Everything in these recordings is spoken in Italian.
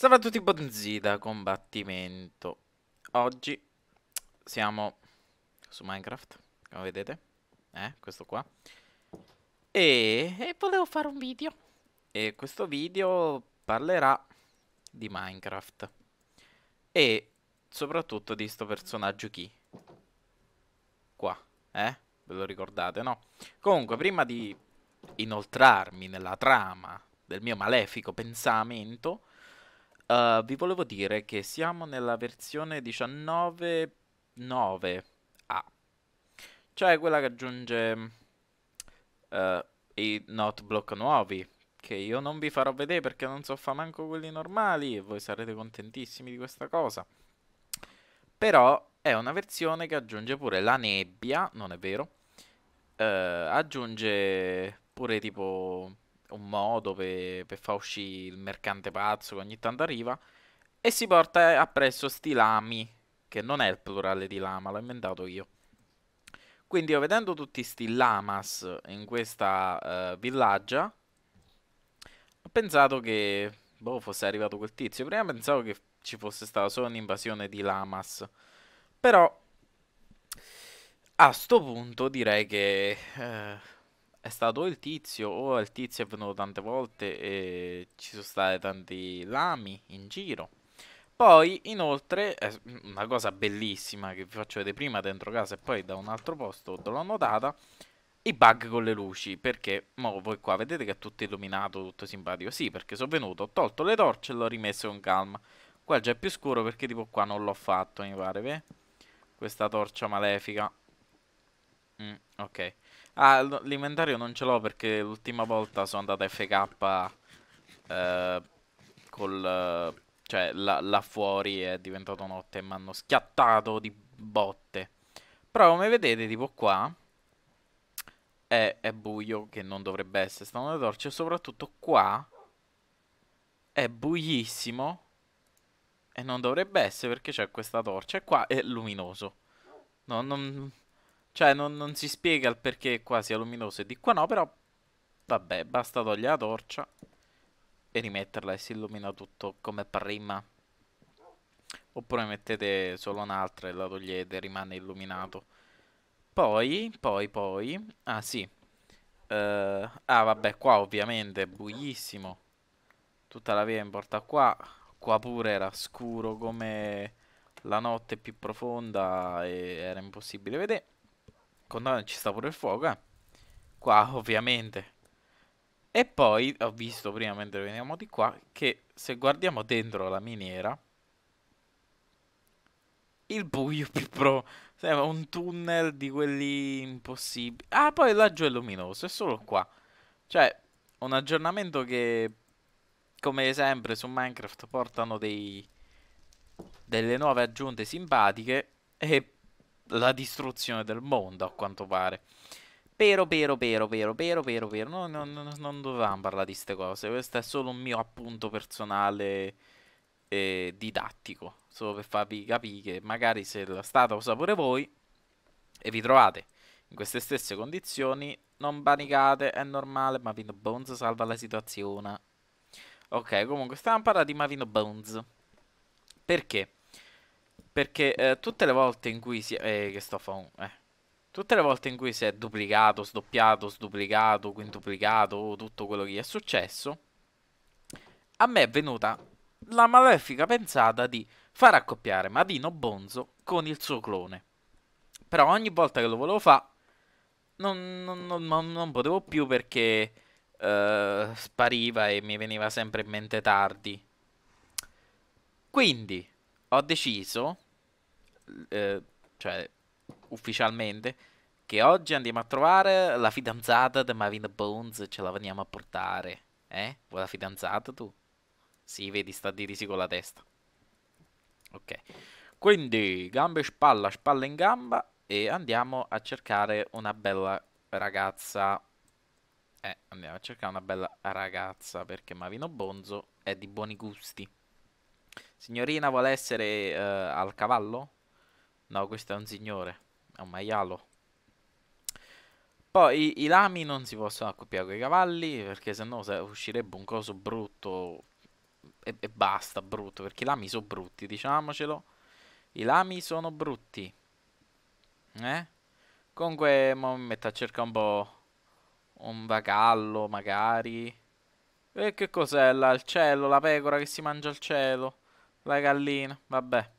Salve a tutti, Bonzida, combattimento. Oggi siamo su Minecraft, come vedete. Eh, questo qua. E, e volevo fare un video. E questo video parlerà di Minecraft. E soprattutto di sto personaggio chi. Qua, eh? Ve lo ricordate, no? Comunque, prima di inoltrarmi nella trama del mio malefico pensamento Uh, vi volevo dire che siamo nella versione 19.9a, cioè quella che aggiunge uh, i notebook nuovi, che io non vi farò vedere perché non so fa manco quelli normali e voi sarete contentissimi di questa cosa. Però è una versione che aggiunge pure la nebbia, non è vero? Uh, aggiunge pure tipo un modo per, per far uscire il mercante pazzo che ogni tanto arriva. E si porta appresso sti lami, che non è il plurale di lama, l'ho inventato io. Quindi io vedendo tutti sti lamas in questa uh, villaggia, ho pensato che boh, fosse arrivato quel tizio. Prima pensavo che ci fosse stata solo un'invasione di lamas. Però a sto punto direi che... Uh, è stato il tizio o il tizio è venuto tante volte e ci sono stati tanti lami in giro. Poi, inoltre, una cosa bellissima che vi faccio vedere prima dentro casa e poi da un altro posto dove l'ho notata, i bug con le luci, perché mo voi qua vedete che è tutto illuminato, tutto simpatico. Sì, perché sono venuto, ho tolto le torce e l'ho rimesso con calma. Qua già è più scuro perché tipo qua non l'ho fatto, mi pare, beh? Questa torcia malefica ok. Ah, l'inventario non ce l'ho perché l'ultima volta sono andata FK eh, col... Cioè, là, là fuori è diventato notte e mi hanno schiattato di botte. Però come vedete, tipo qua, è, è buio, che non dovrebbe essere, stanno le torce, e soprattutto qua è buiissimo e non dovrebbe essere perché c'è questa torcia e qua è luminoso. No, non, cioè, non, non si spiega il perché qua sia luminoso e di qua no, però... Vabbè, basta togliere la torcia e rimetterla e si illumina tutto come prima. Oppure mettete solo un'altra e la togliete e rimane illuminato. Poi, poi, poi... Ah, sì. Uh, ah, vabbè, qua ovviamente è buiissimo. Tutta la via in porta qua. Qua pure era scuro come la notte più profonda e era impossibile vedere. Condanno ci sta pure il fuoco, eh. Qua, ovviamente. E poi ho visto prima mentre veniamo di qua che se guardiamo dentro la miniera il buio più pro sembra un tunnel di quelli impossibili. Ah, poi laggiù è luminoso, è solo qua. Cioè, un aggiornamento che come sempre su Minecraft portano dei delle nuove aggiunte simpatiche e la distruzione del mondo, a quanto pare. Però, però, però, però, però, però, però, no, no, no, non dovevamo parlare di queste cose, questo è solo un mio appunto personale eh, didattico, solo per farvi capire che magari se la stata usa pure voi e vi trovate in queste stesse condizioni, non panicate, è normale, Mavino Bones salva la situazione. Ok, comunque stiamo parlando di Mavino Bones. Perché? Perché eh, tutte le volte in cui si è... Eh, che sto fa un... Eh. Tutte le volte in cui si è duplicato, sdoppiato, sduplicato, quintuplicato, tutto quello che gli è successo, a me è venuta la malefica pensata di far accoppiare Madino Bonzo con il suo clone. Però ogni volta che lo volevo fare, non, non, non, non, potevo più perché eh, spariva e mi veniva sempre in mente tardi. Quindi, ho deciso, eh, cioè ufficialmente, che oggi andiamo a trovare la fidanzata di Marina Bones e ce la veniamo a portare. Eh? Vuoi la fidanzata tu? Sì, vedi, sta di risi con la testa. Ok. Quindi, gambe e spalla, spalla in gamba e andiamo a cercare una bella ragazza. Eh, andiamo a cercare una bella ragazza perché Marino Bonzo è di buoni gusti. Signorina vuole essere uh, al cavallo? No, questo è un signore, è un maialo. Poi i, i lami non si possono accoppiare con i cavalli perché sennò uscirebbe un coso brutto e, e basta, brutto, perché i lami sono brutti, diciamocelo. I lami sono brutti. Eh? Comunque mo mi metto a cercare un po' un vagallo, magari. E che cos'è là? Il cielo, la pecora che si mangia il cielo. La gallina, vabbè.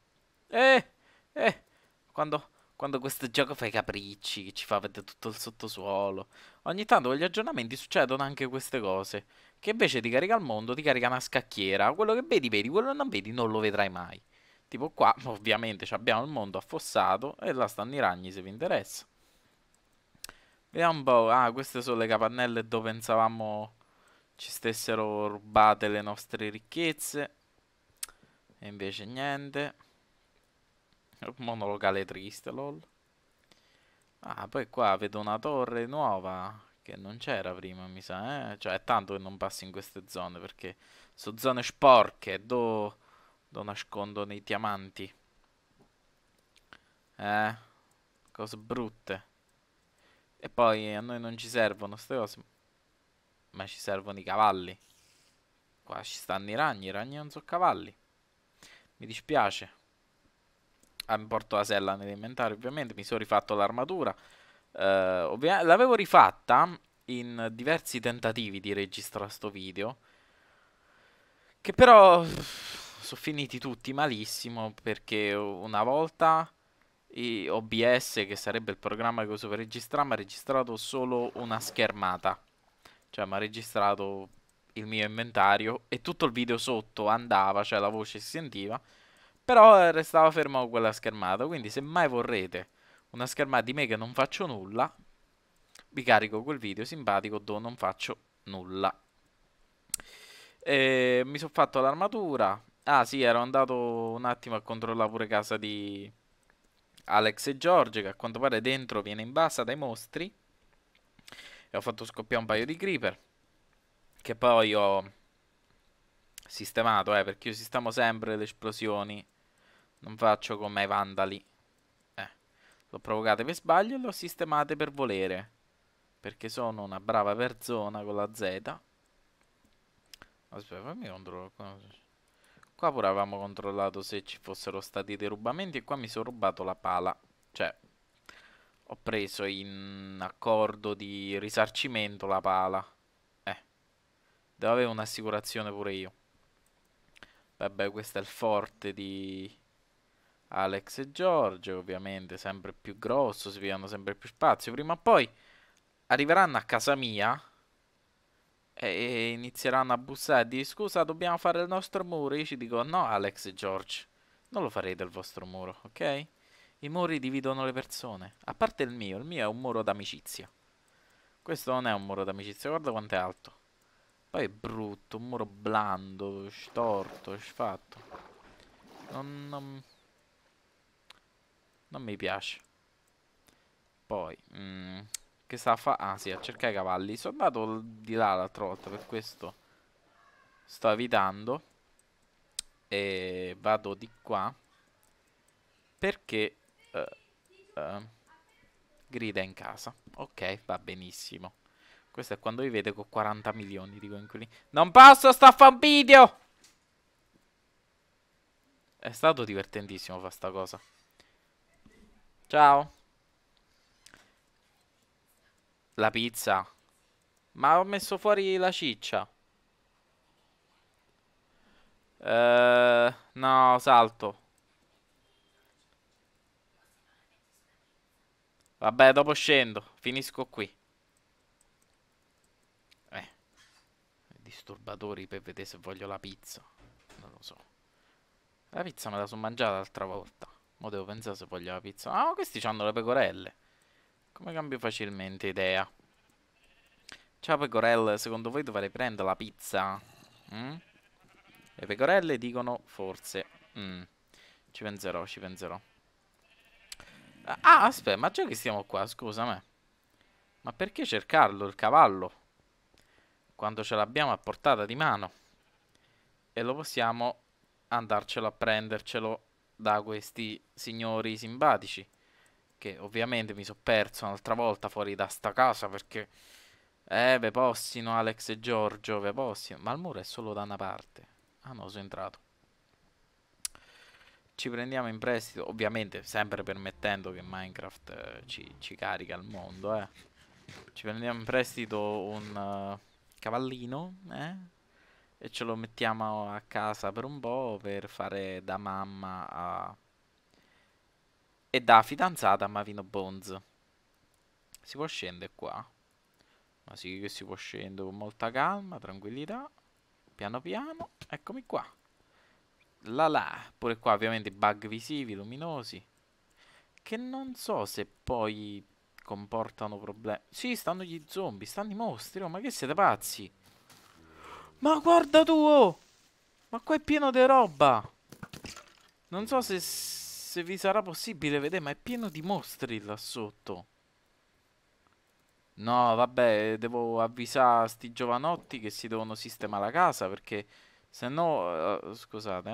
Eh, eh, quando, quando questo gioco fa i capricci, che ci fa vedere tutto il sottosuolo. Ogni tanto con gli aggiornamenti succedono anche queste cose. Che invece ti carica il mondo, ti carica una scacchiera. Quello che vedi, vedi, quello che non vedi, non lo vedrai mai. Tipo qua, ovviamente, abbiamo il mondo affossato e là stanno i ragni, se vi interessa. Vediamo un po'. Ah, queste sono le capannelle dove pensavamo ci stessero rubate le nostre ricchezze. E invece niente. Monolocale triste, lol. Ah, poi qua vedo una torre nuova che non c'era prima, mi sa, eh? Cioè, è tanto che non passo in queste zone, perché sono zone sporche, do, do nascondono i diamanti. Eh, cose brutte. E poi a noi non ci servono queste cose, ma ci servono i cavalli. Qua ci stanno i ragni, i ragni non sono cavalli. Mi dispiace. Ah, mi porto la sella nell'inventario, ovviamente. Mi sono rifatto l'armatura. Uh, l'avevo rifatta in diversi tentativi di registrare sto video. Che però sono finiti tutti malissimo perché una volta OBS, che sarebbe il programma che uso per registrare, mi ha registrato solo una schermata. Cioè mi ha registrato il mio inventario e tutto il video sotto andava, cioè la voce si sentiva, però eh, restava fermo quella schermata, quindi se mai vorrete una schermata di me che non faccio nulla, vi carico quel video simpatico dove non faccio nulla. E mi sono fatto l'armatura. Ah sì, ero andato un attimo a controllare pure casa di Alex e George, che a quanto pare dentro viene in bassa dai mostri. E ho fatto scoppiare un paio di creeper. Che poi ho sistemato, eh, perché io sistemo sempre le esplosioni. Non faccio come i vandali. Eh, l'ho provocate per sbaglio e l'ho sistemate per volere. Perché sono una brava persona con la Z. Aspetta, fammi controllare. Qua pure avevamo controllato se ci fossero stati dei rubamenti e qua mi sono rubato la pala. Cioè, ho preso in accordo di risarcimento la pala. Devo avere un'assicurazione pure io. Vabbè, questo è il forte di Alex e Giorgio, ovviamente, sempre più grosso, si pigliano sempre più spazio. Prima o poi arriveranno a casa mia e inizieranno a bussare e dire scusa, dobbiamo fare il nostro muro. Io ci dico no, Alex e George, non lo farete il vostro muro, ok? I muri dividono le persone, a parte il mio, il mio è un muro d'amicizia. Questo non è un muro d'amicizia, guarda quanto è alto. Poi è brutto, un muro blando, storto, sfatto. Non, non, non mi piace. Poi, mm, che sta a fare? Ah sì, a cercare i cavalli. Sono andato di là l'altra volta, per questo sto evitando. E vado di qua. Perché... Uh, uh, grida in casa. Ok, va benissimo. Questo è quando vi vede con 40 milioni di coinquilini. Non posso sto a fare un video! È stato divertentissimo fare sta cosa. Ciao. La pizza. Ma ho messo fuori la ciccia. Uh, no, salto. Vabbè, dopo scendo. Finisco qui. disturbatori per vedere se voglio la pizza. Non lo so. La pizza me la sono mangiata l'altra volta. Mo devo pensare se voglio la pizza. Ah, questi hanno le pecorelle. Come cambio facilmente idea? Ciao pecorelle, secondo voi dovrei prendere la pizza? Mm? Le pecorelle dicono forse. Mm. Ci penserò, ci penserò. Ah, aspetta, ma già che stiamo qua, scusa me. Ma perché cercarlo, il cavallo? quando ce l'abbiamo a portata di mano e lo possiamo andarcelo a prendercelo da questi signori simpatici che ovviamente mi sono perso un'altra volta fuori da sta casa perché eh ve possino Alex e Giorgio ve possino ma il muro è solo da una parte ah no sono entrato ci prendiamo in prestito ovviamente sempre permettendo che Minecraft eh, ci, ci, carica il mondo eh. ci prendiamo in prestito un uh, cavallino, eh? E ce lo mettiamo a casa per un po' per fare da mamma a... e da fidanzata a Mavino Bones. Si può scendere qua? Ma sì che si può scendere con molta calma, tranquillità, piano piano, eccomi qua. La la, pure qua ovviamente bug visivi, luminosi, che non so se poi comportano problemi. Sì, stanno gli zombie, stanno i mostri. Oh, ma che siete pazzi? Ma guarda tu! Oh! Ma qua è pieno di roba! Non so se, se vi sarà possibile vedere, ma è pieno di mostri là sotto. No, vabbè, devo avvisare sti giovanotti che si devono sistemare la casa perché se no... Uh, scusate,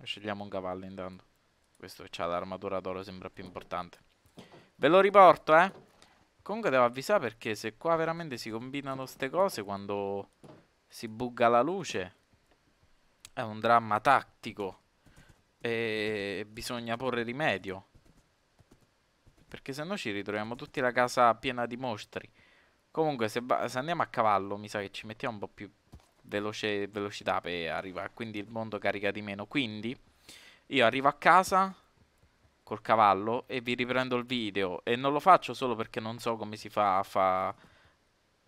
eh. Scegliamo un cavallo intanto. Questo che ha l'armatura d'oro sembra più importante. Ve lo riporto, eh. Comunque devo avvisare perché se qua veramente si combinano ste cose quando si bugga la luce è un dramma tattico e bisogna porre rimedio. Perché se no ci ritroviamo tutti la casa piena di mostri. Comunque se, se andiamo a cavallo mi sa che ci mettiamo un po' più veloce velocità per arrivare. Quindi il mondo carica di meno. Quindi io arrivo a casa col cavallo e vi riprendo il video e non lo faccio solo perché non so come si fa a fa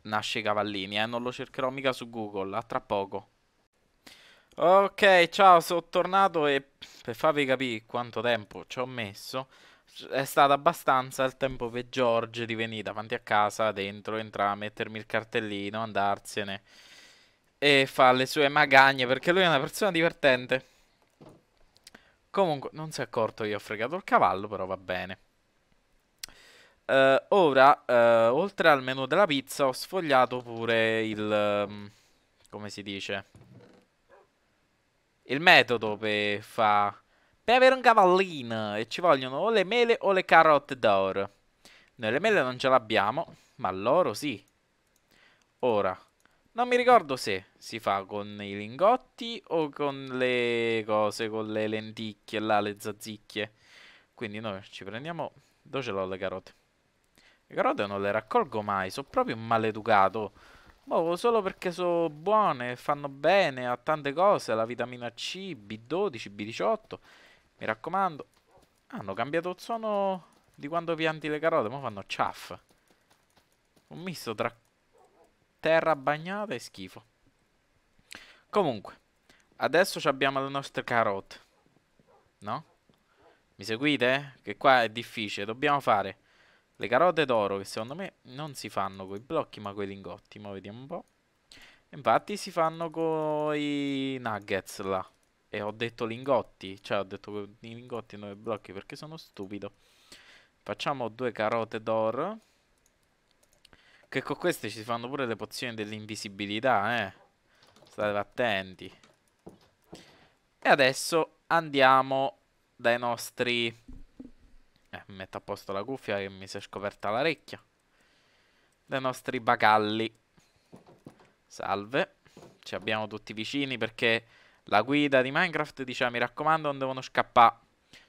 nasce i cavallini, eh, non lo cercherò mica su Google, a tra poco. Ok, ciao, sono tornato e per farvi capire quanto tempo ci ho messo, è stato abbastanza il tempo per George di venire davanti a casa, dentro, entrare, a mettermi il cartellino, andarsene e fare le sue magagne, perché lui è una persona divertente. Comunque, non si è accorto che ho fregato il cavallo, però va bene. Uh, ora, uh, oltre al menu della pizza, ho sfogliato pure il... Um, come si dice? Il metodo per fa... Per avere un cavallino e ci vogliono o le mele o le carote d'oro. Noi le mele non ce l'abbiamo, ma l'oro sì. Ora, non mi ricordo se si fa con i lingotti o con le cose, con le lenticchie là, le zazzicchie. Quindi noi ci prendiamo... Dove ce l'ho le carote? Le carote non le raccolgo mai, sono proprio un maleducato. Boh, solo perché sono buone, fanno bene a tante cose, la vitamina C, B12, B18. Mi raccomando. Hanno cambiato il suono di quando pianti le carote, ma fanno chaff. Un misto tra terra bagnata e schifo. Comunque, adesso abbiamo le nostre carote. No? Mi seguite? Che qua è difficile. Dobbiamo fare le carote d'oro, che secondo me non si fanno con i blocchi, ma con i lingotti. Ma vediamo un po'. Infatti si fanno con i nuggets là. E ho detto lingotti. Cioè, ho detto i lingotti e non i blocchi perché sono stupido. Facciamo due carote d'oro. Che con queste ci si fanno pure le pozioni dell'invisibilità, eh. State attenti. E adesso andiamo dai nostri... Eh, metto a posto la cuffia che mi si è scoperta l'orecchia. Dai nostri bagalli. Salve. Ci abbiamo tutti vicini perché la guida di Minecraft diceva mi raccomando non devono scappare.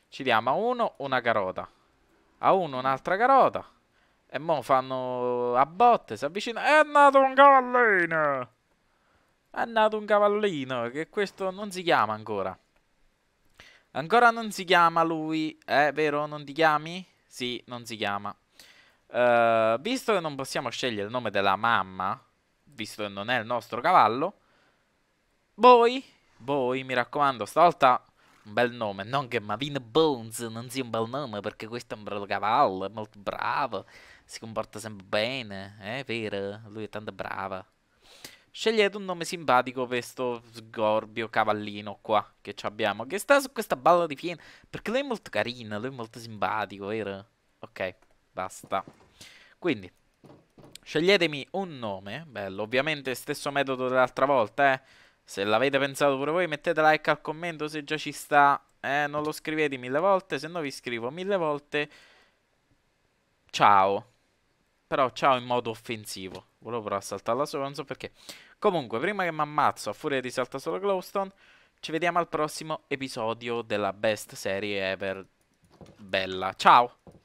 Ci diamo a uno una carota. A uno un'altra carota. E mo fanno a botte, si avvicina. È nato un cavallino! È nato un cavallino, che questo non si chiama ancora. Ancora non si chiama lui, è eh, vero? Non ti chiami? Sì, non si chiama. Uh, visto che non possiamo scegliere il nome della mamma, visto che non è il nostro cavallo, voi, voi, mi raccomando, stavolta un bel nome, non che Mavin Bones non sia un bel nome perché questo è un bel cavallo, è molto bravo si comporta sempre bene, è vero, lui è tanto brava. Scegliete un nome simpatico per questo sgorbio cavallino qua che abbiamo, che sta su questa balla di fieno, perché lui è molto carino, lui è molto simpatico, vero? Ok, basta. Quindi, sceglietemi un nome, bello, ovviamente stesso metodo dell'altra volta, eh. Se l'avete pensato pure voi mettete like al commento se già ci sta, eh, non lo scrivete mille volte, se no vi scrivo mille volte. Ciao. Però ciao in modo offensivo. Volevo però saltarla solo, non so perché. Comunque, prima che mi ammazzo a furia di saltare solo Glowstone, ci vediamo al prossimo episodio della best serie ever bella. Ciao!